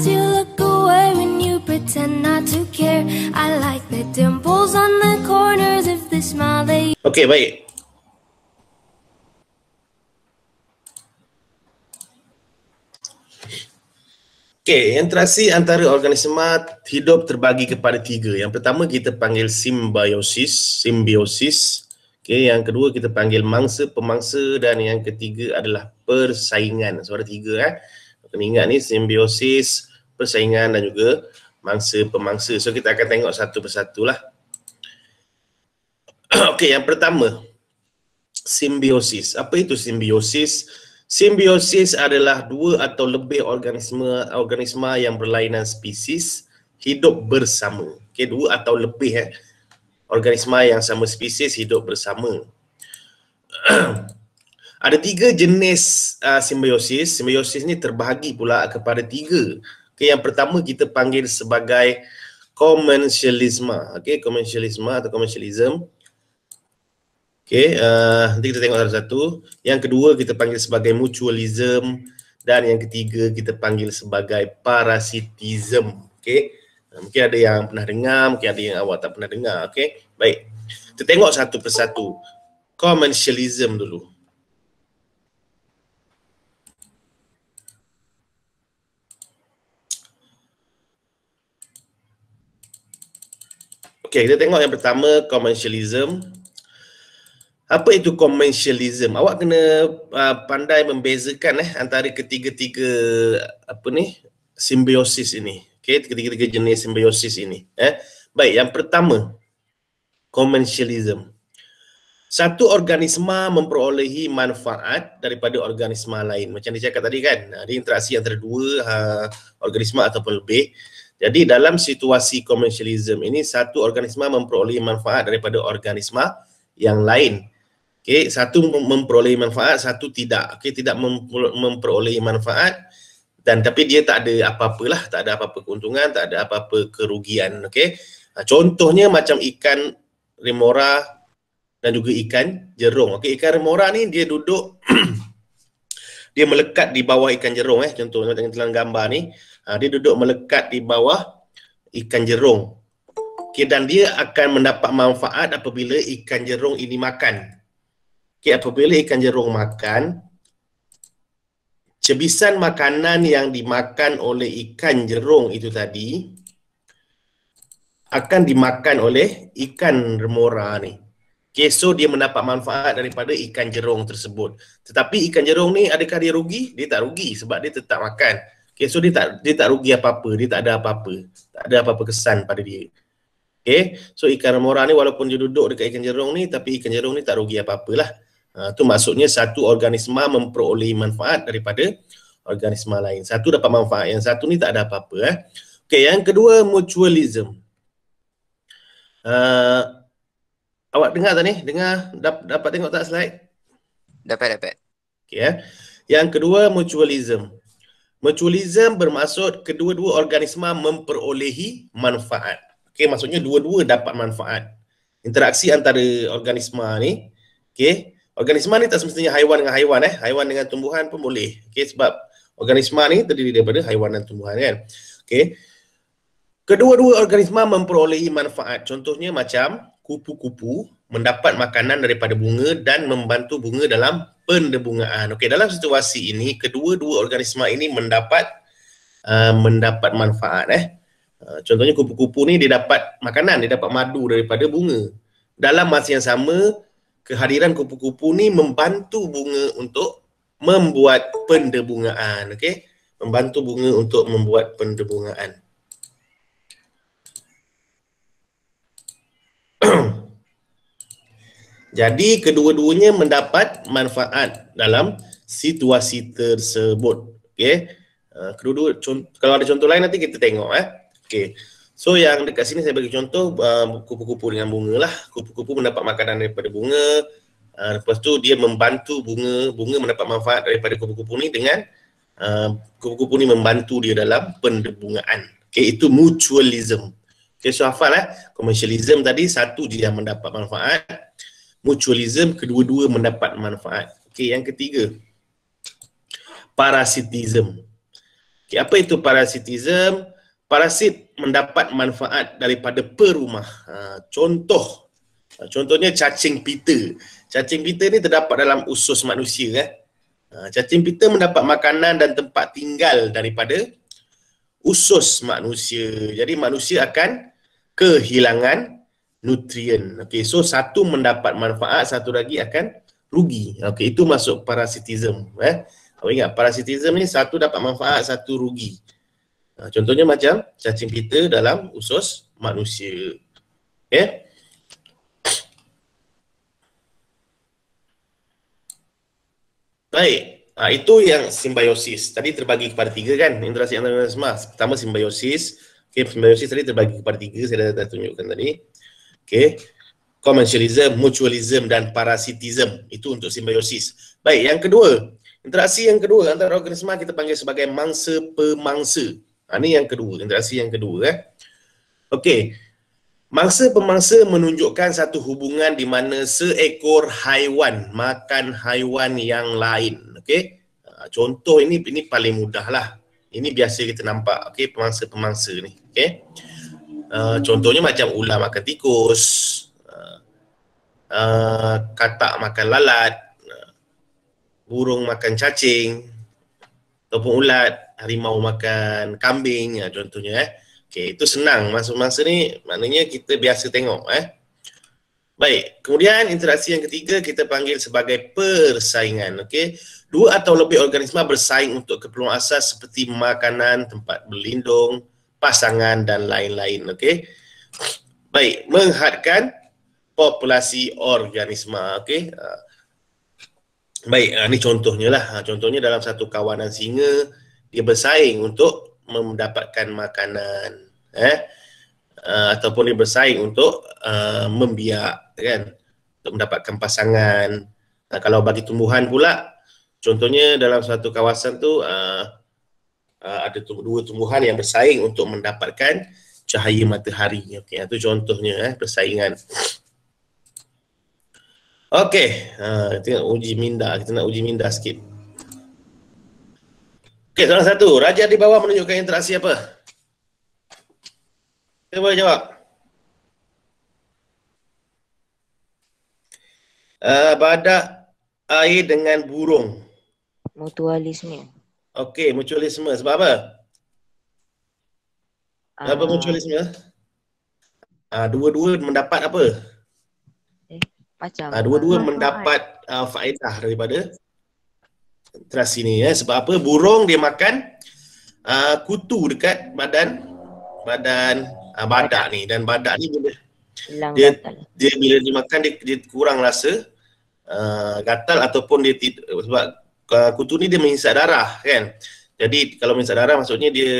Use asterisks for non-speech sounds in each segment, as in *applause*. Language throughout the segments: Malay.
as you look away when you pretend not to care. I like the dimples on the corners of the smile that you. Okay, wait. Okay, interaksi antara organisma hidup terbagi kepada tiga. Yang pertama kita panggil simbiosis, simbiosis. Okay, yang kedua kita panggil mangsa pemangsa dan yang ketiga adalah persaingan. Suara tiga eh. Kena ingat ni simbiosis, persaingan dan juga mangsa pemangsa. So kita akan tengok satu persatu lah. *clears throat* Okey, yang pertama simbiosis. Apa itu simbiosis? Simbiosis adalah dua atau lebih organisma organisma yang berlainan spesies hidup bersama. Okey, dua atau lebih eh organisma yang sama spesies hidup bersama. *clears throat* ada tiga jenis uh, simbiosis. Simbiosis ni terbahagi pula kepada tiga. Okay, yang pertama kita panggil sebagai commercialisme. Okay, commercialisme atau commercialism. Okay, uh, eh, nanti kita tengok satu, satu. Yang kedua kita panggil sebagai mutualism dan yang ketiga kita panggil sebagai parasitism. Okay, uh, eh, mungkin ada yang pernah dengar, mungkin ada yang awak tak pernah dengar. Okay, baik. Kita tengok satu persatu. Commercialism dulu. Okay, kita tengok yang pertama commercialism. Apa itu commercialism? Awak kena uh, pandai membezakan eh antara ketiga-tiga apa ni? simbiosis ini. Okay, ketiga-tiga jenis simbiosis ini, eh. Baik, yang pertama commercialism. Satu organisma memperolehi manfaat daripada organisma lain. Macam cakap tadi kan, ada interaksi antara dua uh, organisma ataupun lebih. Jadi dalam situasi komersialisme ini satu organisma memperoleh manfaat daripada organisma yang lain. Okey, satu memperoleh manfaat, satu tidak. Okey, tidak memperoleh manfaat dan tapi dia tak ada apa-apalah, tak ada apa-apa keuntungan, tak ada apa-apa kerugian, okey. Ha, contohnya macam ikan remora dan juga ikan jerung. Okey, ikan remora ni dia duduk *clears throat* dia melekat di bawah ikan jerung eh contohnya dengan dalam gambar ni Ha, dia duduk melekat di bawah ikan jerung. Okay, dan dia akan mendapat manfaat apabila ikan jerung ini makan. Okay, apabila ikan jerung makan, cebisan makanan yang dimakan oleh ikan jerung itu tadi akan dimakan oleh ikan remora ni. Okay, so dia mendapat manfaat daripada ikan jerung tersebut. Tetapi ikan jerung ni adakah dia rugi? Dia tak rugi sebab dia tetap makan. Okay, so dia tak dia tak rugi apa-apa, dia tak ada apa-apa. Tak ada apa-apa kesan pada dia. Okay, so ikan remora ni walaupun dia duduk dekat ikan jerung ni, tapi ikan jerung ni tak rugi apa-apa lah. Ha, tu maksudnya satu organisma memperoleh manfaat daripada organisma lain. Satu dapat manfaat, yang satu ni tak ada apa-apa. Eh. Okay, yang kedua mutualism. Uh, awak dengar tak ni? Dengar, dap, dapat tengok tak slide? Dapat, dapat. Okay, eh. Yang kedua mutualism. Mutualism bermaksud kedua-dua organisma memperolehi manfaat. Okey, maksudnya dua-dua dapat manfaat. Interaksi antara organisma ni, okey. Organisma ni tak semestinya haiwan dengan haiwan eh. Haiwan dengan tumbuhan pun boleh. Okey, sebab organisma ni terdiri daripada haiwan dan tumbuhan kan. Okey. Kedua-dua organisma memperolehi manfaat. Contohnya macam kupu-kupu, mendapat makanan daripada bunga dan membantu bunga dalam pendebungaan. Okey, dalam situasi ini kedua-dua organisma ini mendapat uh, mendapat manfaat eh. Uh, contohnya kupu-kupu ni dia dapat makanan, dia dapat madu daripada bunga. Dalam masa yang sama, kehadiran kupu-kupu ni membantu bunga untuk membuat pendebungaan, okey? Membantu bunga untuk membuat pendebungaan. Jadi kedua-duanya mendapat manfaat dalam situasi tersebut. Okey. Uh, eh, kedua-dua contoh, kalau ada contoh lain nanti kita tengok eh. Okey. So yang dekat sini saya bagi contoh uh, kupu-kupu dengan bunga lah. Kupu-kupu mendapat makanan daripada bunga. Uh, lepas tu dia membantu bunga, bunga mendapat manfaat daripada kupu-kupu ni dengan uh, kupu-kupu ni membantu dia dalam pendebungaan. Okey, itu mutualism. Okey, so hafal eh. Commercialism tadi satu dia mendapat manfaat mutualism kedua-dua mendapat manfaat. Okey, yang ketiga parasitism. Okey, apa itu parasitism? Parasit mendapat manfaat daripada perumah. Ha, contoh ha, contohnya cacing pita. Cacing pita ni terdapat dalam usus manusia eh. Ha, cacing pita mendapat makanan dan tempat tinggal daripada usus manusia. Jadi manusia akan kehilangan nutrien. Okey, so satu mendapat manfaat, satu lagi akan rugi. Okey, itu masuk parasitism. Eh, awak ingat parasitism ni satu dapat manfaat, satu rugi. Ha, contohnya macam cacing pita dalam usus manusia. Okey. Baik, ha, itu yang simbiosis. Tadi terbagi kepada tiga kan, interaksi antara semua. Pertama simbiosis, okey, simbiosis tadi terbagi kepada tiga, saya dah, dah tunjukkan tadi. Okay. Commercialism, mutualism dan parasitism. Itu untuk simbiosis. Baik, yang kedua. Interaksi yang kedua antara organisma kita panggil sebagai mangsa pemangsa. Ha, ini yang kedua, interaksi yang kedua. Eh. Okey, mangsa pemangsa menunjukkan satu hubungan di mana seekor haiwan makan haiwan yang lain. Okey, ha, contoh ini ini paling mudah lah. Ini biasa kita nampak, Okay, pemangsa-pemangsa ni. Okay. Uh, contohnya macam ular makan tikus, uh, uh katak makan lalat, uh, burung makan cacing, ataupun ulat, harimau makan kambing ya, contohnya. Eh. Okay, itu senang. Masa-masa ni maknanya kita biasa tengok. Eh. Baik, kemudian interaksi yang ketiga kita panggil sebagai persaingan. Okay. Dua atau lebih organisma bersaing untuk keperluan asas seperti makanan, tempat berlindung, pasangan dan lain-lain. Okey. Baik, menghadkan populasi organisma. Okey. Uh, baik, uh, ah, ini contohnya lah. Ah, contohnya dalam satu kawanan singa, dia bersaing untuk mendapatkan makanan. Eh? Uh, ataupun dia bersaing untuk uh, membiak, kan? Untuk mendapatkan pasangan. Uh, kalau bagi tumbuhan pula, contohnya dalam satu kawasan tu, uh, Eh, ada dua tumbuhan yang bersaing untuk mendapatkan cahaya matahari. Okey, itu contohnya eh, persaingan. Okey, uh, kita nak uji minda, kita nak uji minda sikit. Okey, salah satu, raja di bawah menunjukkan interaksi apa? Kita boleh jawab. Uh, badak air dengan burung. Mutualisme. Okay, mutualisme sebab apa? Apa uh, mutualisme? Uh, dua-dua mendapat apa? Eh, macam uh, dua-dua mendapat uh, faedah daripada teras ini ya. Sebab apa? Burung dia makan uh, kutu dekat badan badan uh, badak, badak ni dan badak ni bila dia, dia bila dimakan dia, dia kurang rasa uh, gatal ataupun dia tidak, sebab uh, kutu ni dia menghisap darah kan. Jadi kalau menghisap darah maksudnya dia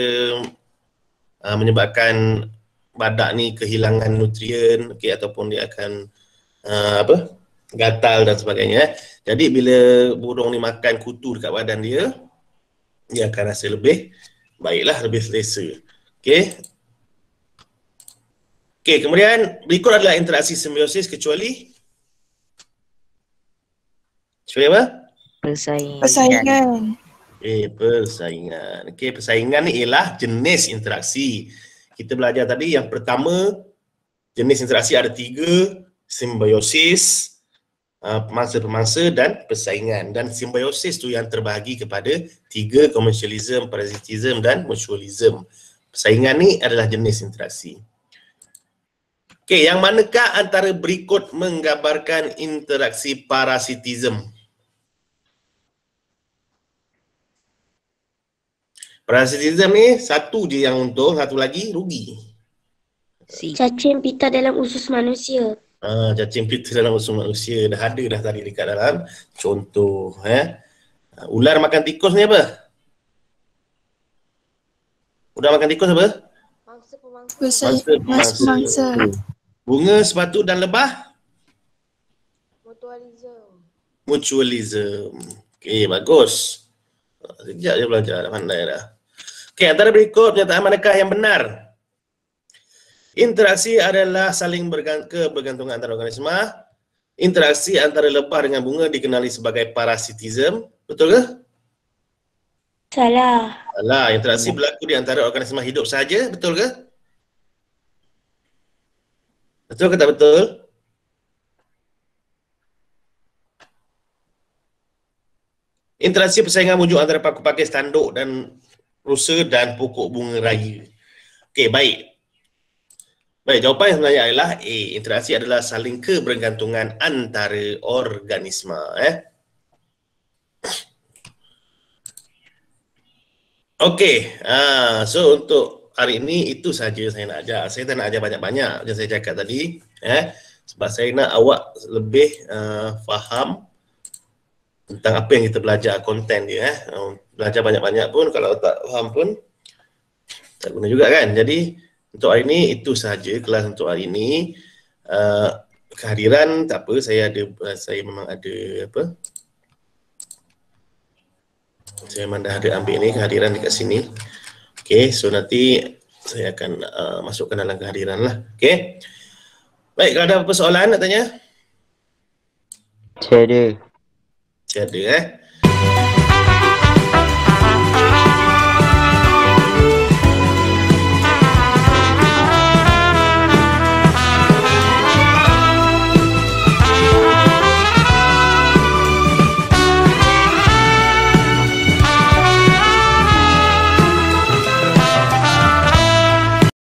uh, menyebabkan badak ni kehilangan nutrien okay, ataupun dia akan uh, apa? gatal dan sebagainya. Eh. Jadi bila burung ni makan kutu dekat badan dia, dia akan rasa lebih baiklah, lebih selesa. okay? Okay, kemudian berikut adalah interaksi simbiosis kecuali Cuba apa? persaingan. persaingan. Eh, persaingan. Okay persaingan ni ialah jenis interaksi. Kita belajar tadi yang pertama, jenis interaksi ada tiga, simbiosis, ah, pemangsa-pemangsa dan persaingan. Dan simbiosis tu yang terbahagi kepada tiga, commercialism, parasitism dan mutualism. Persaingan ni adalah jenis interaksi. Okay yang manakah antara berikut menggambarkan interaksi parasitism? Parasitism ni satu je yang untung, satu lagi rugi. Si. Cacing pita dalam usus manusia. Ah, cacing pita dalam usus manusia dah ada dah tadi dekat dalam contoh eh. Ular makan tikus ni apa? Ular makan tikus apa? Mangsa pemangsa. Mangsa pemangsa. Mangsa Bunga, sepatu dan lebah? Mutualism. Mutualism. Okey, bagus. Sekejap je belajar, dah pandai dah. Okay, antara berikut pernyataan manakah yang benar? Interaksi adalah saling bergantung kebergantungan antara organisma. Interaksi antara lebah dengan bunga dikenali sebagai parasitism. Betul ke? Salah. Salah. Interaksi hmm. berlaku di antara organisma hidup saja. Betul ke? Betul ke tak betul? Interaksi persaingan wujud antara pakai pakis tanduk dan rusa dan pokok bunga raya. Okey, baik. Baik, jawapan yang sebenarnya adalah A. Interaksi adalah saling kebergantungan antara organisma. Eh. Okey, ah, so untuk hari ini itu sahaja saya nak ajar. Saya tak nak ajar banyak-banyak yang saya cakap tadi. Eh. Sebab saya nak awak lebih uh, faham tentang apa yang kita belajar konten dia eh. belajar banyak-banyak pun kalau tak faham pun tak guna juga kan jadi untuk hari ini itu sahaja kelas untuk hari ini uh, eh, kehadiran tak apa saya ada eh, saya memang ada apa saya memang dah ada ambil ni kehadiran dekat sini Okay, so nanti saya akan uh, masukkan dalam kehadiran lah Okay Baik, kalau ada apa-apa soalan nak tanya? Saya ada Čia